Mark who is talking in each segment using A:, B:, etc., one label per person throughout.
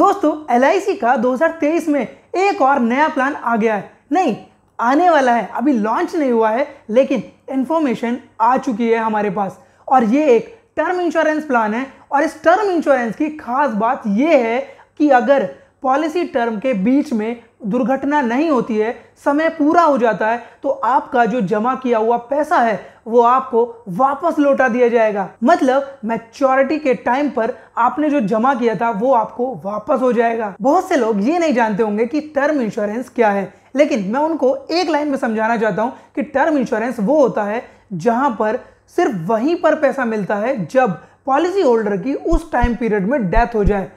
A: दोस्तों एल का 2023 में एक और नया प्लान आ गया है नहीं आने वाला है अभी लॉन्च नहीं हुआ है लेकिन इन्फॉर्मेशन आ चुकी है हमारे पास और ये एक टर्म इंश्योरेंस प्लान है और इस टर्म इंश्योरेंस की खास बात यह है कि अगर पॉलिसी टर्म के बीच में दुर्घटना नहीं होती है समय पूरा हो जाता है तो आपका जो जमा किया हुआ पैसा है वो आपको वापस लौटा दिया जाएगा मतलब मैच्योरिटी के टाइम पर आपने जो जमा किया था वो आपको वापस हो जाएगा बहुत से लोग ये नहीं जानते होंगे कि टर्म इंश्योरेंस क्या है लेकिन मैं उनको एक लाइन में समझाना चाहता हूँ कि टर्म इंश्योरेंस वो होता है जहाँ पर सिर्फ वहीं पर पैसा मिलता है जब पॉलिसी होल्डर की उस टाइम पीरियड में डेथ हो जाए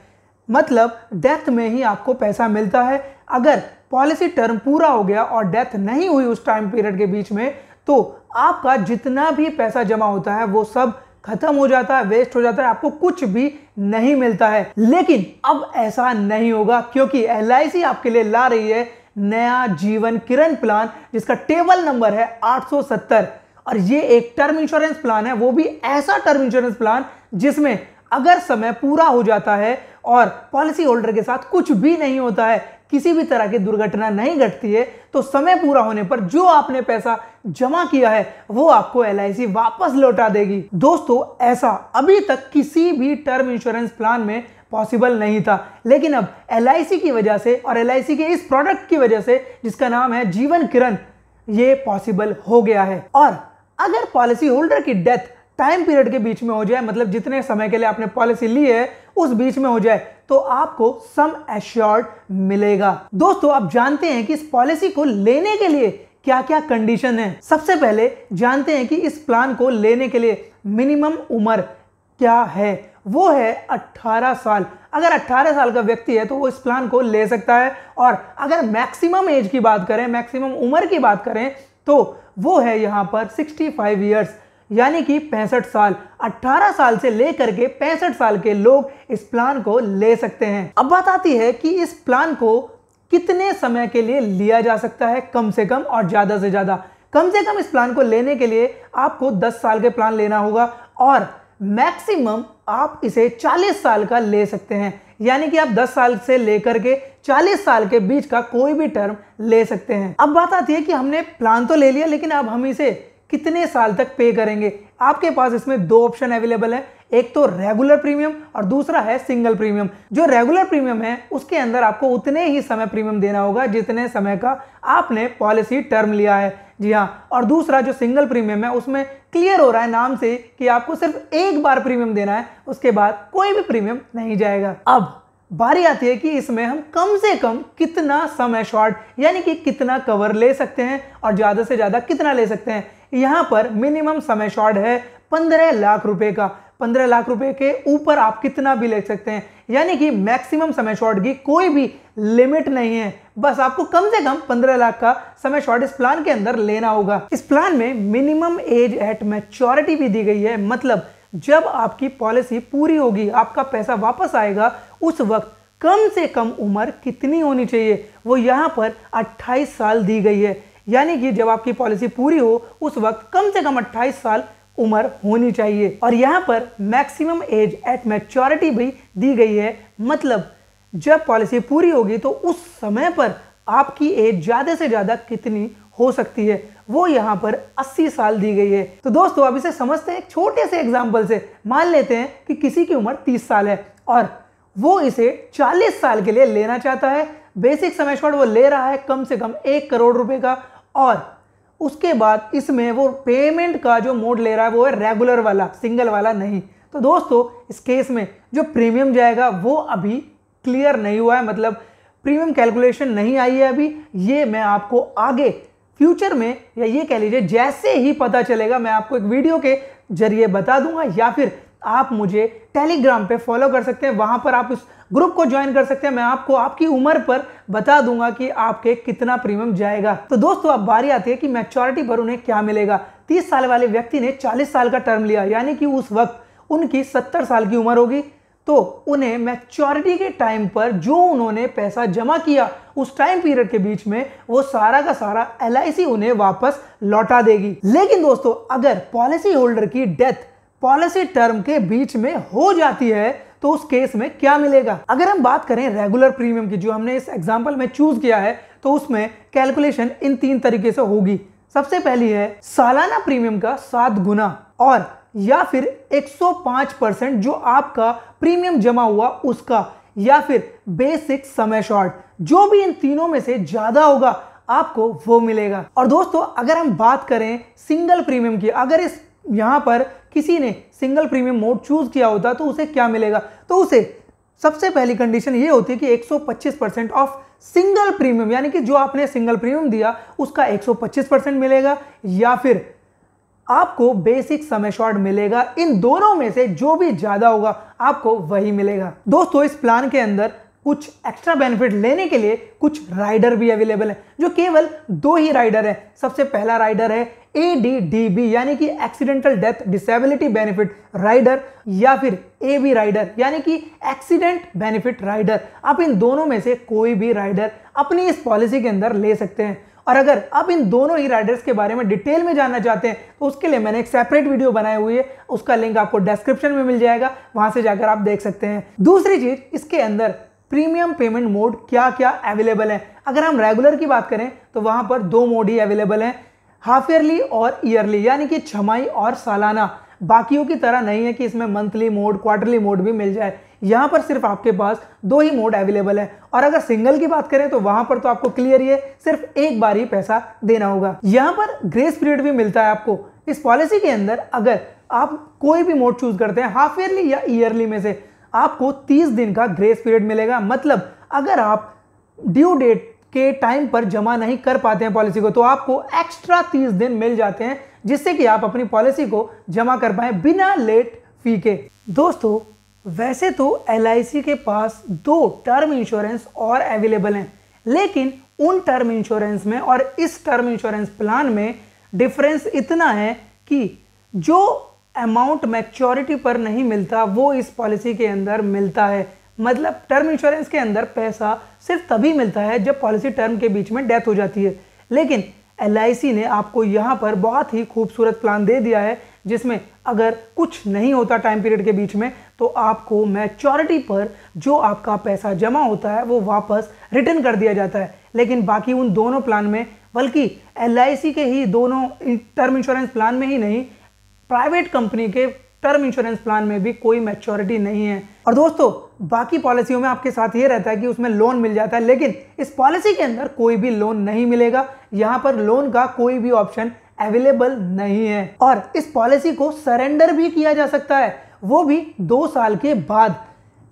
A: मतलब डेथ में ही आपको पैसा मिलता है अगर पॉलिसी टर्म पूरा हो गया और डेथ नहीं हुई उस टाइम पीरियड के बीच में तो आपका जितना भी पैसा जमा होता है वो सब खत्म हो जाता है वेस्ट हो जाता है आपको कुछ भी नहीं मिलता है लेकिन अब ऐसा नहीं होगा क्योंकि एल आपके लिए ला रही है नया जीवन किरण प्लान जिसका टेबल नंबर है 870 और ये एक टर्म इंश्योरेंस प्लान है वो भी ऐसा टर्म इंश्योरेंस प्लान जिसमें अगर समय पूरा हो जाता है और पॉलिसी होल्डर के साथ कुछ भी नहीं होता है किसी भी तरह की दुर्घटना नहीं घटती है तो समय पूरा होने पर जो आपने पैसा जमा किया है वो आपको एल वापस लौटा देगी दोस्तों ऐसा अभी तक किसी भी टर्म इंश्योरेंस प्लान में पॉसिबल नहीं था लेकिन अब एल की वजह से और एल के इस प्रोडक्ट की वजह से जिसका नाम है जीवन किरण ये पॉसिबल हो गया है और अगर पॉलिसी होल्डर की डेथ टाइम पीरियड के बीच में हो जाए मतलब जितने समय के लिए आपने पॉलिसी ली है उस बीच में हो जाए तो आपको सम एश्योर्ड मिलेगा दोस्तों आप जानते हैं कि इस पॉलिसी को लेने के लिए क्या क्या कंडीशन है सबसे पहले जानते हैं कि इस प्लान को लेने के लिए मिनिमम उम्र क्या है वो है 18 साल अगर 18 साल का व्यक्ति है तो वो इस प्लान को ले सकता है और अगर मैक्सिमम एज की बात करें मैक्सिमम उम्र की बात करें तो वो है यहाँ पर 65 फाइव ईयर्स यानी कि पैंसठ साल 18 साल से लेकर के पैंसठ साल के लोग इस प्लान को ले सकते हैं अब बात आती है कि इस प्लान को कितने समय के लिए लिया जा सकता है कम से कम और ज़्यादा से ज़्यादा कम से कम इस प्लान को लेने के लिए आपको 10 साल के प्लान लेना होगा और मैक्सिमम आप इसे 40 साल का ले सकते हैं यानी कि आप 10 साल से लेकर के 40 साल के बीच का कोई भी टर्म ले सकते हैं अब बात आती है कि हमने प्लान तो ले लिया लेकिन अब हम इसे कितने साल तक पे करेंगे आपके पास इसमें दो ऑप्शन अवेलेबल है एक तो रेगुलर प्रीमियम और दूसरा है सिंगल प्रीमियम जो रेगुलर प्रीमियम है उसके अंदर आपको उतने ही समय प्रीमियम देना होगा जितने समय का आपने पॉलिसी टर्म लिया है जी हाँ और दूसरा जो सिंगल प्रीमियम है उसमें क्लियर हो रहा है नाम से कि आपको सिर्फ एक बार प्रीमियम देना है उसके बाद कोई भी प्रीमियम नहीं जाएगा अब बारी आती है कि इसमें हम कम से कम कितना समय शॉर्ट यानी कि कितना कवर ले सकते हैं और ज़्यादा से ज़्यादा कितना ले सकते हैं यहाँ पर मिनिमम समय शॉर्ट है पंद्रह लाख रुपए का पंद्रह लाख रुपए के ऊपर आप कितना भी ले सकते हैं यानी कि मैक्सिमम समय शॉर्ट की कोई भी लिमिट नहीं है बस आपको कम से कम पंद्रह लाख का समय शॉर्ट इस प्लान के अंदर लेना होगा इस प्लान में मिनिमम एज एट मैच्योरिटी भी दी गई है मतलब जब आपकी पॉलिसी पूरी होगी आपका पैसा वापस आएगा उस वक्त कम से कम उम्र कितनी होनी चाहिए वो यहाँ पर 28 साल दी गई है यानी कि जब आपकी पॉलिसी पूरी हो उस वक्त कम से कम 28 साल उम्र होनी चाहिए और यहाँ पर मैक्सिमम एज एट मैच्योरिटी भी दी गई है मतलब जब पॉलिसी पूरी होगी तो उस समय पर आपकी एज ज़्यादा से ज़्यादा कितनी हो सकती है वो यहाँ पर 80 साल दी गई है तो दोस्तों अब इसे समझते हैं एक छोटे से एग्जाम्पल से मान लेते हैं कि किसी की उम्र 30 साल है और वो इसे 40 साल के लिए लेना चाहता है बेसिक समय शॉट वो ले रहा है कम से कम एक करोड़ रुपए का और उसके बाद इसमें वो पेमेंट का जो मोड ले रहा है वो है रेगुलर वाला सिंगल वाला नहीं तो दोस्तों इस केस में जो प्रीमियम जाएगा वो अभी क्लियर नहीं हुआ है मतलब प्रीमियम कैलकुलेशन नहीं आई है अभी ये मैं आपको आगे फ्यूचर में या ये कह लीजिए जैसे ही पता चलेगा मैं आपको एक वीडियो के जरिए बता दूंगा या फिर आप मुझे टेलीग्राम पे फॉलो कर सकते हैं वहाँ पर आप उस ग्रुप को ज्वाइन कर सकते हैं मैं आपको आपकी उम्र पर बता दूंगा कि आपके कितना प्रीमियम जाएगा तो दोस्तों अब बारी आती है कि मैच्योरिटी पर उन्हें क्या मिलेगा तीस साल वाले व्यक्ति ने चालीस साल का टर्म लिया यानी कि उस वक्त उनकी सत्तर साल की उम्र होगी तो उन्हें मैच्योरिटी के टाइम पर जो उन्होंने पैसा जमा किया उस टाइम पीरियड के बीच में वो सारा का सारा एल उन्हें वापस लौटा देगी लेकिन दोस्तों अगर पॉलिसी होल्डर की डेथ पॉलिसी टर्म के बीच में हो जाती है तो उस केस में क्या मिलेगा अगर हम बात करें रेगुलर प्रीमियम की जो हमने इस एग्जाम्पल में चूज किया है तो उसमें कैलकुलेशन इन तीन तरीके से होगी सबसे पहली है सालाना प्रीमियम का सात गुना और या फिर 105 परसेंट जो आपका प्रीमियम जमा हुआ उसका या फिर बेसिक समय शॉर्ट जो भी इन तीनों में से ज्यादा होगा आपको वो मिलेगा और दोस्तों अगर हम बात करें सिंगल प्रीमियम की अगर इस यहाँ पर किसी ने सिंगल प्रीमियम मोड चूज़ किया होता तो उसे क्या मिलेगा तो उसे सबसे पहली कंडीशन ये होती है कि 125 परसेंट ऑफ सिंगल प्रीमियम यानी कि जो आपने सिंगल प्रीमियम दिया उसका 125 परसेंट मिलेगा या फिर आपको बेसिक समय शॉर्ट मिलेगा इन दोनों में से जो भी ज़्यादा होगा आपको वही मिलेगा दोस्तों इस प्लान के अंदर कुछ एक्स्ट्रा बेनिफिट लेने के लिए कुछ राइडर भी अवेलेबल हैं जो केवल दो ही राइडर हैं सबसे पहला राइडर है ए डी डी बी यानी कि accidental death disability benefit rider या फिर ए बी राइडर यानी कि एक्सीडेंट बेनिफिट राइडर आप इन दोनों में से कोई भी राइडर अपनी इस पॉलिसी के अंदर ले सकते हैं और अगर आप इन दोनों ही राइडर्स के बारे में डिटेल में जानना चाहते हैं तो उसके लिए मैंने एक सेपरेट वीडियो बनाए हुई है उसका लिंक आपको डिस्क्रिप्शन में मिल जाएगा वहां से जाकर आप देख सकते हैं दूसरी चीज इसके अंदर प्रीमियम पेमेंट मोड क्या क्या अवेलेबल है अगर हम रेगुलर की बात करें तो वहां पर दो मोड ही अवेलेबल हैं हाफ ईयरली और ईयरली यानी कि छमाई और सालाना बाकियों की तरह नहीं है कि इसमें मंथली मोड क्वार्टरली मोड भी मिल जाए यहाँ पर सिर्फ आपके पास दो ही मोड अवेलेबल है और अगर सिंगल की बात करें तो वहां पर तो आपको क्लियर ही है सिर्फ एक बार ही पैसा देना होगा यहाँ पर ग्रेस पीरियड भी मिलता है आपको इस पॉलिसी के अंदर अगर आप कोई भी मोड चूज करते हैं हाफ ईयरली या ईयरली में से आपको 30 दिन का ग्रेस पीरियड मिलेगा मतलब अगर आप ड्यू डेट के टाइम पर जमा नहीं कर पाते हैं पॉलिसी को तो आपको एक्स्ट्रा 30 दिन मिल जाते हैं जिससे कि आप अपनी पॉलिसी को जमा कर पाए बिना लेट फी के दोस्तों वैसे तो एल के पास दो टर्म इंश्योरेंस और अवेलेबल हैं लेकिन उन टर्म इंश्योरेंस में और इस टर्म इंश्योरेंस प्लान में डिफरेंस इतना है कि जो अमाउंट मैच्योरिटी पर नहीं मिलता वो इस पॉलिसी के अंदर मिलता है मतलब टर्म इंश्योरेंस के अंदर पैसा सिर्फ तभी मिलता है जब पॉलिसी टर्म के बीच में डेथ हो जाती है लेकिन एल ने आपको यहाँ पर बहुत ही खूबसूरत प्लान दे दिया है जिसमें अगर कुछ नहीं होता टाइम पीरियड के बीच में तो आपको मैच्योरिटी पर जो आपका पैसा जमा होता है वो वापस रिटर्न कर दिया जाता है लेकिन बाकी उन दोनों प्लान में बल्कि एल के ही दोनों टर्म इंश्योरेंस प्लान में ही नहीं प्राइवेट कंपनी के टर्म इंश्योरेंस प्लान में भी कोई मैच्योरिटी नहीं है और दोस्तों बाकी पॉलिसियों में आपके साथ ये रहता है कि उसमें लोन मिल जाता है लेकिन इस पॉलिसी के अंदर कोई भी लोन नहीं मिलेगा यहाँ पर लोन का कोई भी ऑप्शन अवेलेबल नहीं है और इस पॉलिसी को सरेंडर भी किया जा सकता है वो भी दो साल के बाद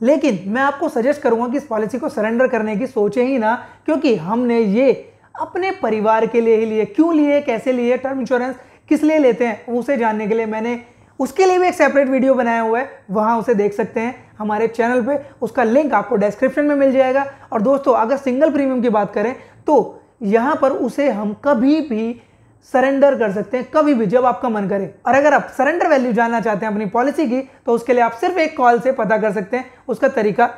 A: लेकिन मैं आपको सजेस्ट करूंगा कि इस पॉलिसी को सरेंडर करने की सोचे ही ना क्योंकि हमने ये अपने परिवार के लिए ही लिए क्यों लिए कैसे लिए टर्म इंश्योरेंस किस लिए लेते हैं उसे जानने के लिए मैंने उसके लिए भी एक सेपरेट वीडियो बनाया हुआ है वहाँ उसे देख सकते हैं हमारे चैनल पे उसका लिंक आपको डिस्क्रिप्शन में मिल जाएगा और दोस्तों अगर सिंगल प्रीमियम की बात करें तो यहाँ पर उसे हम कभी भी सरेंडर कर सकते हैं कभी भी जब आपका मन करे और अगर आप सरेंडर वैल्यू जानना चाहते हैं अपनी पॉलिसी की तो उसके लिए आप सिर्फ एक कॉल से पता कर सकते हैं उसका तरीका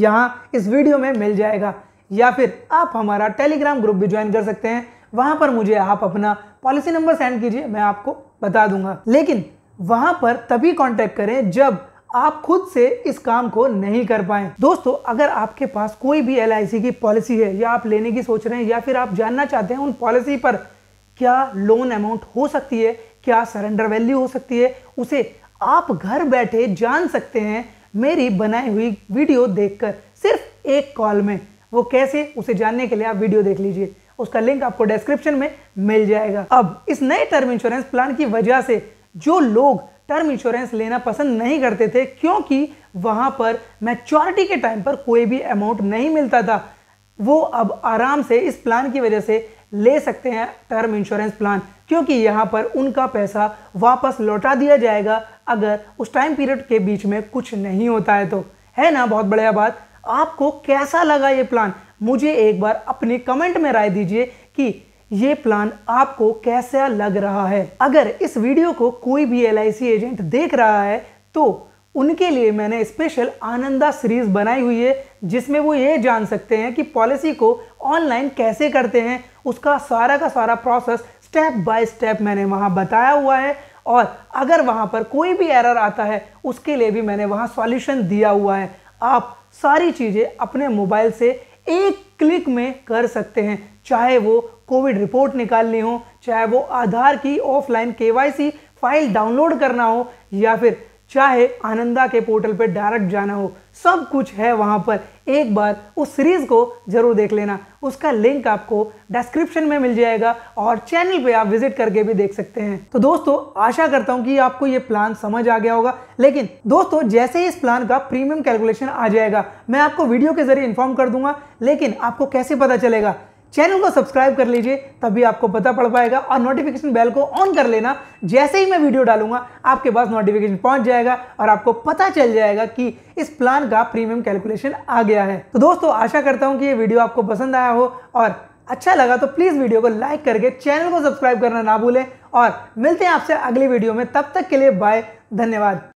A: यहाँ इस वीडियो में मिल जाएगा या फिर आप हमारा टेलीग्राम ग्रुप भी ज्वाइन कर सकते हैं वहाँ पर मुझे आप अपना पॉलिसी नंबर सेंड कीजिए मैं आपको बता दूंगा लेकिन वहाँ पर तभी कॉन्टेक्ट करें जब आप खुद से इस काम को नहीं कर पाए दोस्तों अगर आपके पास कोई भी एल की पॉलिसी है या आप लेने की सोच रहे हैं या फिर आप जानना चाहते हैं उन पॉलिसी पर क्या लोन अमाउंट हो सकती है क्या सरेंडर वैल्यू हो सकती है उसे आप घर बैठे जान सकते हैं मेरी बनाई हुई वीडियो देखकर सिर्फ एक कॉल में वो कैसे उसे जानने के लिए आप वीडियो देख लीजिए उसका लिंक आपको डिस्क्रिप्शन में मिल जाएगा अब इस नए टर्म इंश्योरेंस प्लान की वजह से जो लोग टर्म इंश्योरेंस लेना पसंद नहीं करते थे क्योंकि वहां पर मैच्योरिटी के टाइम पर कोई भी अमाउंट नहीं मिलता था वो अब आराम से इस प्लान की वजह से ले सकते हैं टर्म इंश्योरेंस प्लान क्योंकि यहाँ पर उनका पैसा वापस लौटा दिया जाएगा अगर उस टाइम पीरियड के बीच में कुछ नहीं होता है तो है ना बहुत बढ़िया बात आपको कैसा लगा ये प्लान मुझे एक बार अपने कमेंट में राय दीजिए कि ये प्लान आपको कैसा लग रहा है अगर इस वीडियो को कोई भी एल एजेंट देख रहा है तो उनके लिए मैंने स्पेशल आनंदा सीरीज बनाई हुई है जिसमें वो ये जान सकते हैं कि पॉलिसी को ऑनलाइन कैसे करते हैं उसका सारा का सारा प्रोसेस स्टेप बाय स्टेप मैंने वहाँ बताया हुआ है और अगर वहाँ पर कोई भी एरर आता है उसके लिए भी मैंने वहाँ सॉल्यूशन दिया हुआ है आप सारी चीज़ें अपने मोबाइल से एक क्लिक में कर सकते हैं चाहे वो कोविड रिपोर्ट निकालनी हो चाहे वो आधार की ऑफलाइन केवाईसी फाइल डाउनलोड करना हो या फिर चाहे आनंदा के पोर्टल पे डायरेक्ट जाना हो सब कुछ है वहाँ पर एक बार उस सीरीज़ को ज़रूर देख लेना उसका लिंक आपको डिस्क्रिप्शन में मिल जाएगा और चैनल पे आप विजिट करके भी देख सकते हैं तो दोस्तों आशा करता हूँ कि आपको ये प्लान समझ आ गया होगा लेकिन दोस्तों जैसे ही इस प्लान का प्रीमियम कैलकुलेशन आ जाएगा मैं आपको वीडियो के जरिए इन्फॉर्म कर दूंगा लेकिन आपको कैसे पता चलेगा चैनल को सब्सक्राइब कर लीजिए तभी आपको पता पड़ पाएगा और नोटिफिकेशन बेल को ऑन कर लेना जैसे ही मैं वीडियो डालूंगा आपके पास नोटिफिकेशन पहुंच जाएगा और आपको पता चल जाएगा कि इस प्लान का प्रीमियम कैलकुलेशन आ गया है तो दोस्तों आशा करता हूं कि ये वीडियो आपको पसंद आया हो और अच्छा लगा तो प्लीज़ वीडियो को लाइक करके चैनल को सब्सक्राइब करना ना भूलें और मिलते हैं आपसे अगली वीडियो में तब तक के लिए बाय धन्यवाद